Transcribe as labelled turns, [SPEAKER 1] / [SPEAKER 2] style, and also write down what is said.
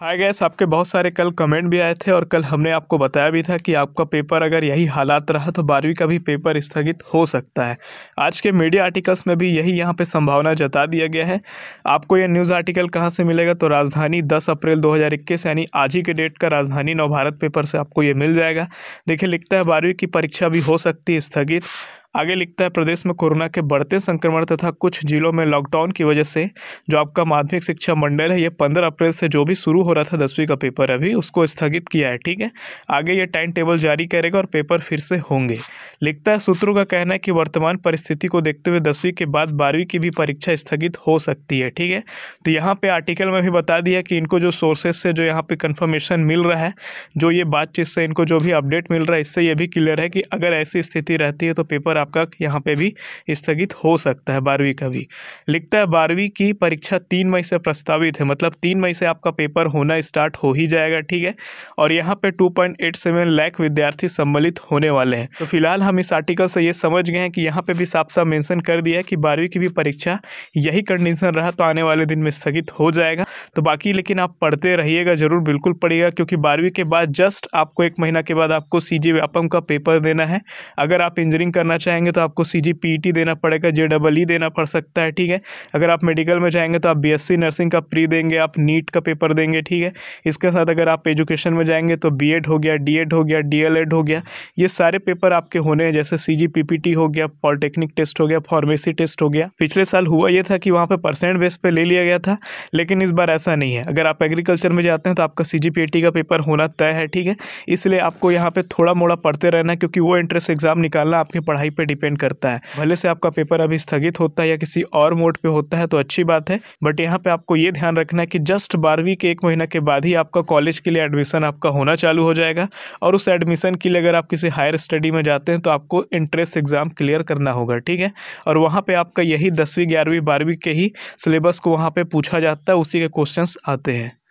[SPEAKER 1] hi guys आपके बहुत सारे कल कमेंट भी आए थे और कल हमने आपको बताया भी था कि आपका पेपर अगर यही हालात रहा तो बारहवीं का भी पेपर स्थगित हो सकता है आज के मीडिया आर्टिकल्स में भी यही यहाँ पे संभावना जता दिया गया है आपको यह न्यूज़ आर्टिकल कहाँ से मिलेगा तो राजधानी 10 अप्रैल 2021 यानी आज ही के डेट का राजधानी नव पेपर से आपको ये मिल जाएगा देखिए लिखता है बारहवीं की परीक्षा भी हो सकती है स्थगित आगे लिखता है प्रदेश में कोरोना के बढ़ते संक्रमण तथा कुछ जिलों में लॉकडाउन की वजह से जो आपका माध्यमिक शिक्षा मंडल है ये पंद्रह अप्रैल से जो भी शुरू हो रहा था दसवीं का पेपर अभी उसको स्थगित किया है ठीक है आगे ये टाइम टेबल जारी करेगा और पेपर फिर से होंगे लिखता है सूत्रों का कहना है कि वर्तमान परिस्थिति को देखते हुए दसवीं के बाद बारहवीं की भी परीक्षा स्थगित हो सकती है ठीक है तो यहाँ पर आर्टिकल में भी बता दिया कि इनको जो सोर्सेज से जो यहाँ पर कन्फर्मेशन मिल रहा है जो ये बातचीत से इनको जो भी अपडेट मिल रहा है इससे ये भी क्लियर है कि अगर ऐसी स्थिति रहती है तो पेपर आपका यहाँ पे भी स्थगित हो सकता है बारहवीं का भी लिखता है बारहवीं की परीक्षा तीन मई से प्रस्तावित है मतलब तीन मई से आपका पेपर होना स्टार्ट हो ही जाएगा ठीक है और यहाँ पे 2.87 लाख विद्यार्थी सम्मिलित होने वाले हैं तो फिलहाल हम इस आर्टिकल से ये समझ गए हैं कि यहाँ पर भी साफ साफ मैंसन कर दिया है कि बारहवीं की भी परीक्षा यही कंडीशन रहा तो आने वाले दिन में स्थगित हो जाएगा तो बाकी लेकिन आप पढ़ते रहिएगा जरूर बिल्कुल पढ़िएगा क्योंकि बारहवीं के बाद जस्ट आपको एक महीना के बाद आपको सी व्यापम का पेपर देना है अगर आप इंजीनियरिंग करना चाहेंगे तो आपको सी जी पी टी देना पड़ेगा जे डबल ई देना पड़ सकता है ठीक है अगर आप मेडिकल में जाएंगे तो आप बी एस सी नर्सिंग का प्री देंगे आप नीट का पेपर देंगे ठीक है इसके साथ अगर आप एजुकेशन में जाएंगे तो बी एड हो गया डी एड हो गया डी एल एड हो गया ये सारे पेपर आपके होने हैं जैसे C G P P T हो गया पॉलिटेक्निक टेस्ट हो गया फार्मेसी टेस्ट हो गया पिछले साल हुआ ये था कि वहाँ पर परसेंट बेस पर ले लिया गया था लेकिन इस बार ऐसा नहीं है अगर आप एग्रीकल्चर में जाते हैं तो आपका सी जी पी का पेपर होना तय है ठीक है इसलिए आपको यहाँ पर थोड़ा मोड़ा पढ़ते रहना क्योंकि वो एंट्रेंस एग्ज़ाम निकालना आपकी पढ़ाई पे डिपेंड करता है भले से आपका पेपर अभी स्थगित होता है या किसी और मोड पे होता है तो अच्छी बात है बट यहाँ पे आपको ये ध्यान रखना है कि जस्ट बारहवीं के एक महीना के बाद ही आपका कॉलेज के लिए एडमिशन आपका होना चालू हो जाएगा और उस एडमिशन के लिए अगर आप किसी हायर स्टडी में जाते हैं तो आपको एंट्रेंस एग्ज़ाम क्लियर करना होगा ठीक है और वहाँ पर आपका यही दसवीं ग्यारहवीं बारहवीं के ही सिलेबस को वहाँ पर पूछा जाता है उसी के क्वेश्चन आते हैं